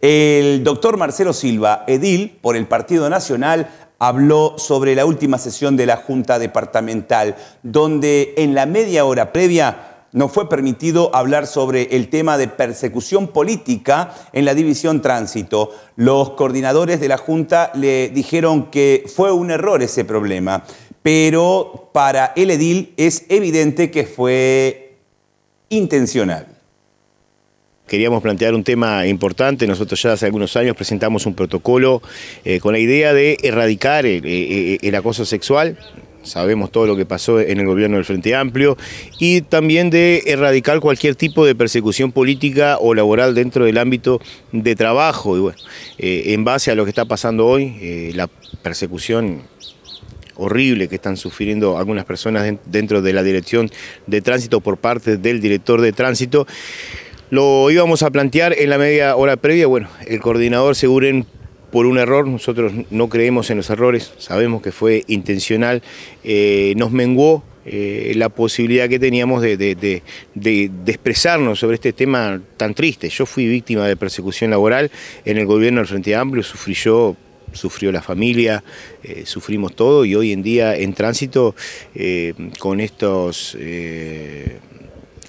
El doctor Marcelo Silva, edil por el Partido Nacional, habló sobre la última sesión de la Junta Departamental, donde en la media hora previa no fue permitido hablar sobre el tema de persecución política en la división tránsito. Los coordinadores de la Junta le dijeron que fue un error ese problema, pero para el edil es evidente que fue intencional. Queríamos plantear un tema importante, nosotros ya hace algunos años presentamos un protocolo eh, con la idea de erradicar eh, eh, el, acoso sexual, sabemos todo lo que pasó en el gobierno del Frente Amplio, y también de erradicar cualquier tipo de persecución política o laboral dentro del ámbito de trabajo. Y bueno, en base a lo que está pasando hoy, la persecución horrible que están sufriendo algunas personas dentro de la dirección de tránsito por parte del director de tránsito, lo íbamos a plantear en la media hora previa, bueno, el coordinador Seguren por un error, nosotros no creemos en los errores, sabemos que fue intencional, eh, nos menguó eh, la posibilidad que teníamos de, expresarnos sobre este tema tan triste. Yo fui víctima de persecución laboral en el gobierno del Frente Amplio, sufrí yo, sufrió la familia, eh, sufrimos todo y hoy en día en tránsito con estos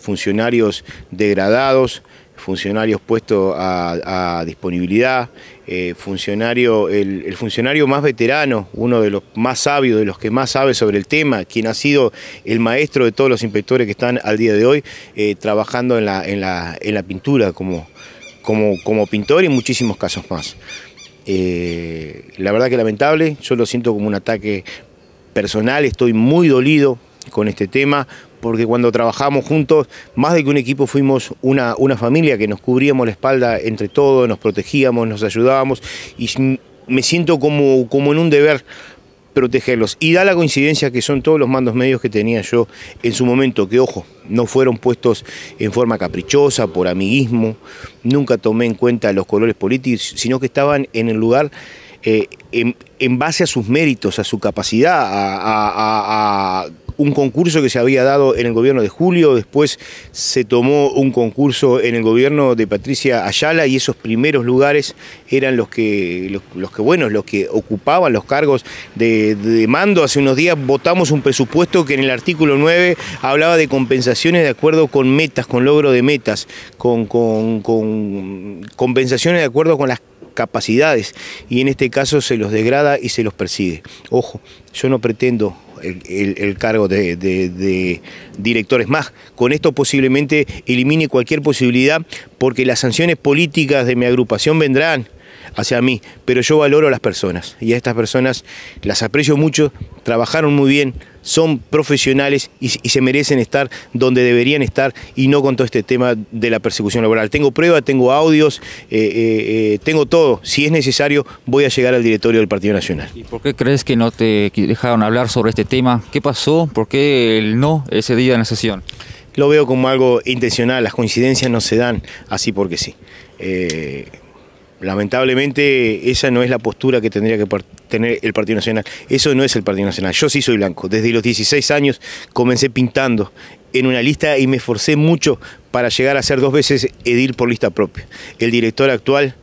funcionarios degradados, funcionarios puestos a, disponibilidad, eh, funcionario, el, funcionario más veterano, uno de los más sabios, de los que más sabe sobre el tema, quien ha sido el maestro de todos los inspectores que están al día de hoy eh, trabajando en la, pintura como, como, como, pintor y muchísimos casos más. Eh, la verdad que lamentable, yo lo siento como un ataque personal, estoy muy dolido con este tema, porque cuando trabajamos juntos, más de que un equipo fuimos una, familia que nos cubríamos la espalda entre todos, nos protegíamos, nos ayudábamos y me siento como, como en un deber protegerlos. Y da la coincidencia que son todos los mandos medios que tenía yo en su momento, que ojo, no fueron puestos en forma caprichosa, por amiguismo, nunca tomé en cuenta los colores políticos, sino que estaban en el lugar eh, en, base a sus méritos, a su capacidad, a, un concurso que se había dado en el gobierno de Julio, después se tomó un concurso en el gobierno de Patricia Ayala y esos primeros lugares eran los que, los, que buenos, los que ocupaban los cargos de, mando. Hace unos días votamos un presupuesto que en el artículo 9 hablaba de compensaciones de acuerdo con metas, con logro de metas, con, con compensaciones de acuerdo con las capacidades y en este caso se los degrada y se los persigue. Ojo, yo no pretendo el, cargo de directores más. Con esto posiblemente elimine cualquier posibilidad porque las sanciones políticas de mi agrupación vendrán hacia mí, pero yo valoro a las personas y a estas personas las aprecio mucho, trabajaron muy bien, son profesionales y, se merecen estar donde deberían estar y no con todo este tema de la persecución laboral. Tengo pruebas, tengo audios, eh, eh, eh, tengo todo. Si es necesario, voy a llegar al directorio del Partido Nacional. ¿Y por qué crees que no te dejaron hablar sobre este tema? ¿Qué pasó? ¿Por qué el no ese día en la sesión? Lo veo como algo intencional, las coincidencias no se dan así porque sí. Lamentablemente esa no es la postura que tendría que tener el Partido Nacional. Eso no es el Partido Nacional. Yo sí soy blanco. Desde los 16 años comencé pintando en una lista y me esforcé mucho para llegar a ser dos veces edil por lista propia. El director actual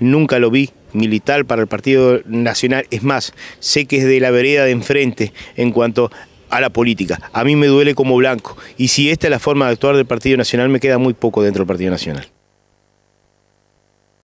nunca lo vi militar para el Partido Nacional. Es más, sé que es de la vereda de enfrente en cuanto a la política. A mí me duele como blanco. Y si esta es la forma de actuar del Partido Nacional, me queda muy poco dentro del Partido Nacional.